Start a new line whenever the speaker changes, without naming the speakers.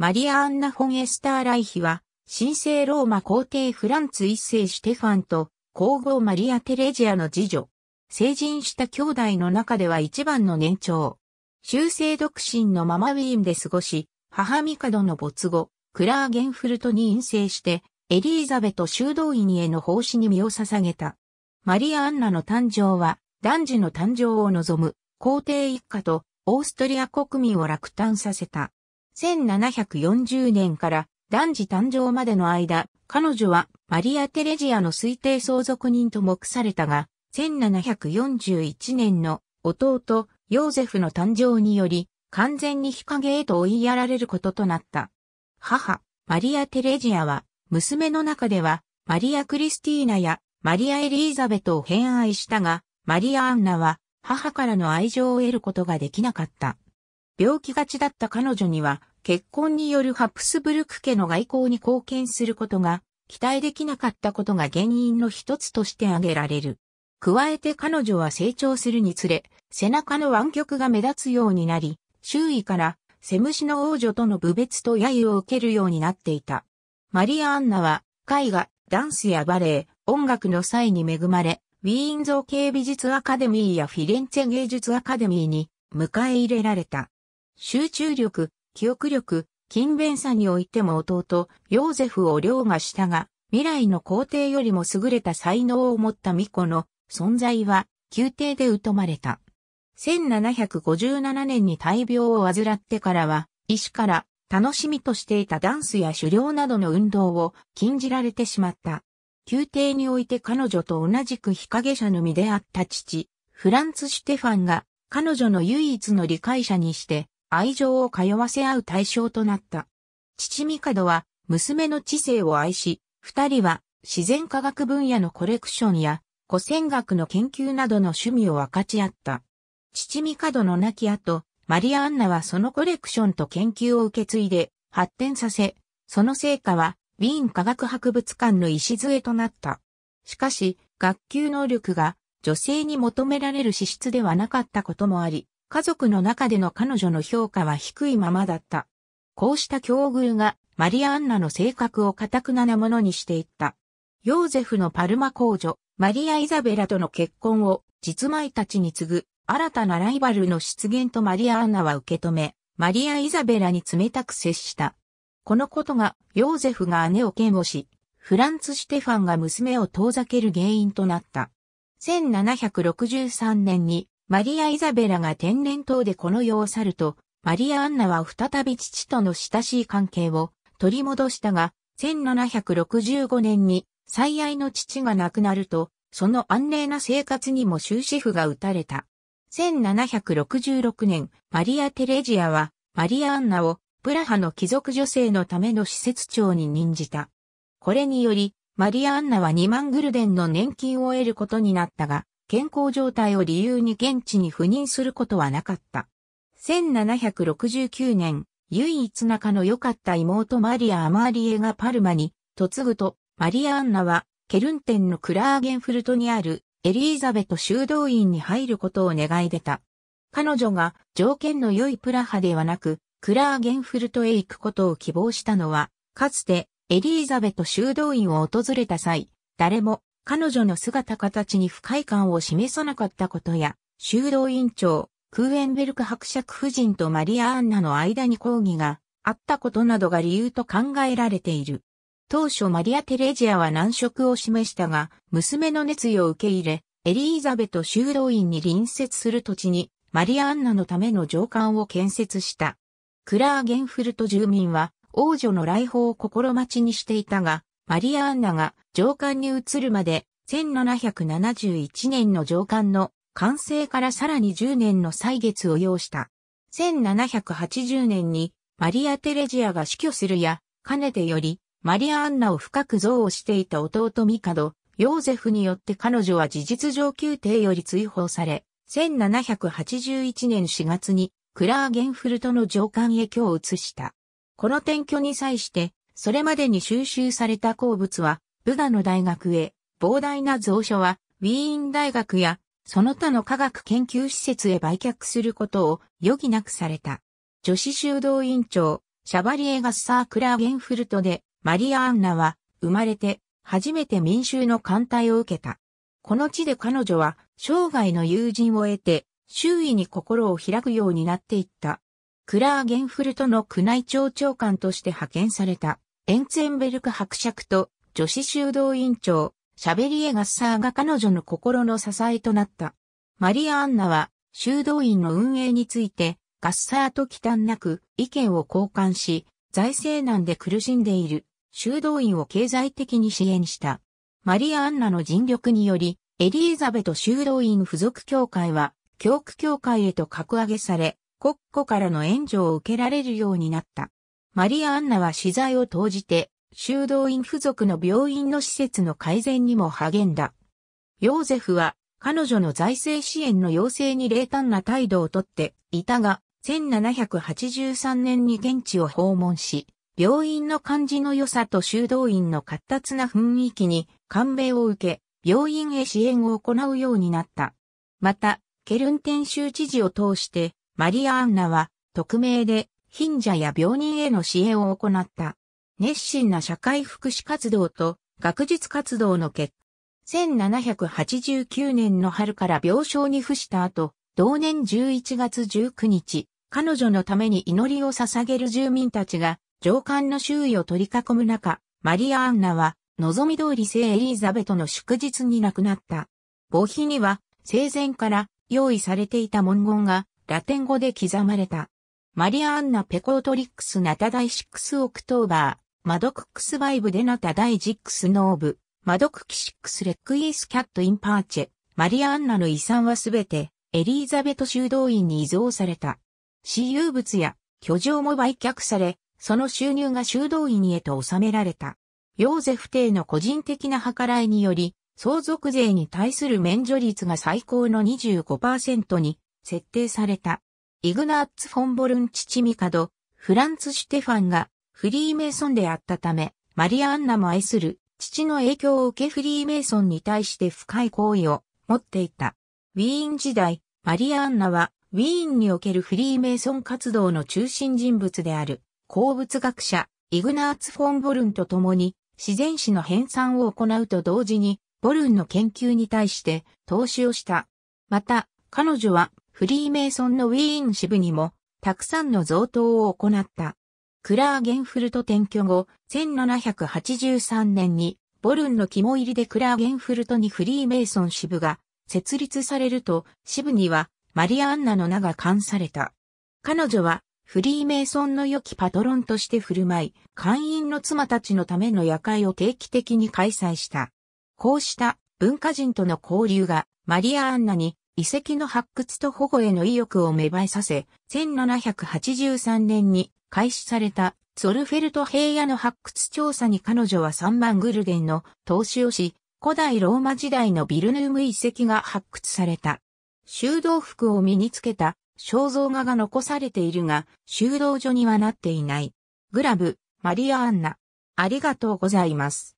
マリア・アンナ・フォン・エスター・ライヒは、神聖ローマ皇帝フランツ一世シテファンと、皇后マリア・テレジアの次女。成人した兄弟の中では一番の年長。修正独身のままウィーンで過ごし、母ミカドの没後、クラーゲンフルトに陰性して、エリーザベト修道院への奉仕に身を捧げた。マリア・アンナの誕生は、男児の誕生を望む、皇帝一家と、オーストリア国民を落胆させた。1740年から男児誕生までの間、彼女はマリア・テレジアの推定相続人と目されたが、1741年の弟、ヨーゼフの誕生により、完全に日陰へと追いやられることとなった。母、マリア・テレジアは、娘の中では、マリア・クリスティーナやマリア・エリーザベトを偏愛したが、マリア・アンナは母からの愛情を得ることができなかった。病気がちだった彼女には、結婚によるハプスブルク家の外交に貢献することが期待できなかったことが原因の一つとして挙げられる。加えて彼女は成長するにつれ、背中の湾曲が目立つようになり、周囲からセムシの王女との侮蔑と揶揄を受けるようになっていた。マリア・アンナは絵画、ダンスやバレエ、音楽の際に恵まれ、ウィーン造形美術アカデミーやフィレンツェ芸術アカデミーに迎え入れられた。集中力、記憶力、勤勉さにおいても弟、ヨーゼフを凌駕したが、未来の皇帝よりも優れた才能を持った巫女の存在は、宮廷で疎まれた。1757年に大病を患ってからは、医師から楽しみとしていたダンスや狩猟などの運動を禁じられてしまった。宮廷において彼女と同じく日陰者の身であった父、フランツ・シュテファンが彼女の唯一の理解者にして愛情を通わせ合う対象となった。父ドは娘の知性を愛し、二人は自然科学分野のコレクションや古戦学の研究などの趣味を分かち合った。父ドの亡き後、マリア・アンナはそのコレクションと研究を受け継いで発展させ、その成果はウィーン科学博物館の礎となった。しかし、学級能力が女性に求められる資質ではなかったこともあり、家族の中での彼女の評価は低いままだった。こうした境遇がマリアンナの性格を堅くななものにしていった。ヨーゼフのパルマ公女、マリア・イザベラとの結婚を実前たちに次ぐ新たなライバルの出現とマリア・アンナは受け止め、マリア・イザベラに冷たく接した。このことがヨーゼフが姉を嫌悪し、フランツ・シテファンが娘を遠ざける原因となった。1763年にマリア・イザベラが天然痘でこの世を去ると、マリア・アンナは再び父との親しい関係を取り戻したが、1765年に最愛の父が亡くなると、その安寧な生活にも終止符が打たれた。1766年、マリア・テレジアは、マリア・アンナを、プラハの貴族女性のための施設長に任じた。これにより、マリア・アンナは2万グルデンの年金を得ることになったが、健康状態を理由に現地に赴任することはなかった。1769年、唯一仲の良かった妹マリア・アマーリエがパルマに嫁ぐと、マリア・アンナはケルンテンのクラーゲンフルトにあるエリーザベト修道院に入ることを願い出た。彼女が条件の良いプラハではなく、クラーゲンフルトへ行くことを希望したのは、かつてエリーザベト修道院を訪れた際、誰も彼女の姿形に不快感を示さなかったことや、修道院長、クーエンベルク伯爵夫人とマリア・アンナの間に抗議があったことなどが理由と考えられている。当初マリア・テレジアは難色を示したが、娘の熱意を受け入れ、エリーザベト修道院に隣接する土地に、マリア・アンナのための上官を建設した。クラーゲンフルト住民は、王女の来訪を心待ちにしていたが、マリアアンナが上官に移るまで1771年の上官の完成からさらに10年の歳月を要した。1780年にマリア・テレジアが死去するや、かねてよりマリア・アンナを深く憎悪していた弟ミカド、ヨーゼフによって彼女は事実上宮廷より追放され、1781年4月にクラーゲンフルトの上官へ今日移した。この転居に際してそれまでに収集された鉱物は、ブダの大学へ、膨大な蔵書は、ウィーン大学や、その他の科学研究施設へ売却することを余儀なくされた。女子修道院長、シャバリエガスサークラーゲンフルトで、マリア・アンナは、生まれて、初めて民衆の艦隊を受けた。この地で彼女は、生涯の友人を得て、周囲に心を開くようになっていった。クラーゲンフルトの宮内庁長官として派遣された。エンツェンベルク伯爵と女子修道院長、シャベリエ・ガッサーが彼女の心の支えとなった。マリア・アンナは修道院の運営についてガッサーと忌憚なく意見を交換し、財政難で苦しんでいる修道院を経済的に支援した。マリア・アンナの尽力により、エリーザベト修道院付属協会は教区協会へと格上げされ、国庫からの援助を受けられるようになった。マリア・アンナは資材を投じて、修道院付属の病院の施設の改善にも励んだ。ヨーゼフは、彼女の財政支援の要請に冷淡な態度をとっていたが、1783年に現地を訪問し、病院の感じの良さと修道院の活発な雰囲気に感銘を受け、病院へ支援を行うようになった。また、ケルンテン州知事を通して、マリア・アンナは、匿名で貧者や病人への支援を行った。熱心な社会福祉活動と学術活動の結果、1789年の春から病床に付した後、同年11月19日、彼女のために祈りを捧げる住民たちが、上官の周囲を取り囲む中、マリア・アンナは、望み通り聖エリザベトの祝日に亡くなった。墓碑には、生前から用意されていた文言が、ラテン語で刻まれた。マリアンナ・ペコートリックス・ナタ第6オクトーバー、マドクックス・バイブ・デナタ第6ノーブ、マドクキシックス・レック・イース・キャット・イン・パーチェ、マリアンナの遺産はすべて、エリーザベト修道院に遺贈された。私有物や、居城も売却され、その収入が修道院へと納められた。ヨーゼフ帝の個人的な計らいにより、相続税に対する免除率が最高の25%に設定された。イグナーツ・フォン・ボルン・チチミカド、フランツ・シュテファンがフリーメイソンであったため、マリア・アンナも愛する父の影響を受けフリーメイソンに対して深い好意を持っていた。ウィーン時代、マリア・アンナはウィーンにおけるフリーメイソン活動の中心人物である鉱物学者イグナーツ・フォン・ボルンと共に自然史の編纂を行うと同時にボルンの研究に対して投資をした。また、彼女はフリーメイソンのウィーン支部にも、たくさんの贈答を行った。クラーゲンフルト転居後、1783年に、ボルンの肝入りでクラーゲンフルトにフリーメイソン支部が設立されると、支部にはマリア・アンナの名が冠された。彼女はフリーメイソンの良きパトロンとして振る舞い、会員の妻たちのための夜会を定期的に開催した。こうした文化人との交流がマリア・アンナに遺跡の発掘と保護への意欲を芽生えさせ、1783年に開始されたソルフェルト平野の発掘調査に彼女は3万グルデンの投資をし、古代ローマ時代のビルヌーム遺跡が発掘された。修道服を身につけた肖像画が残されているが、修道所にはなっていない。グラブ、マリア・アンナ。ありがとうございます。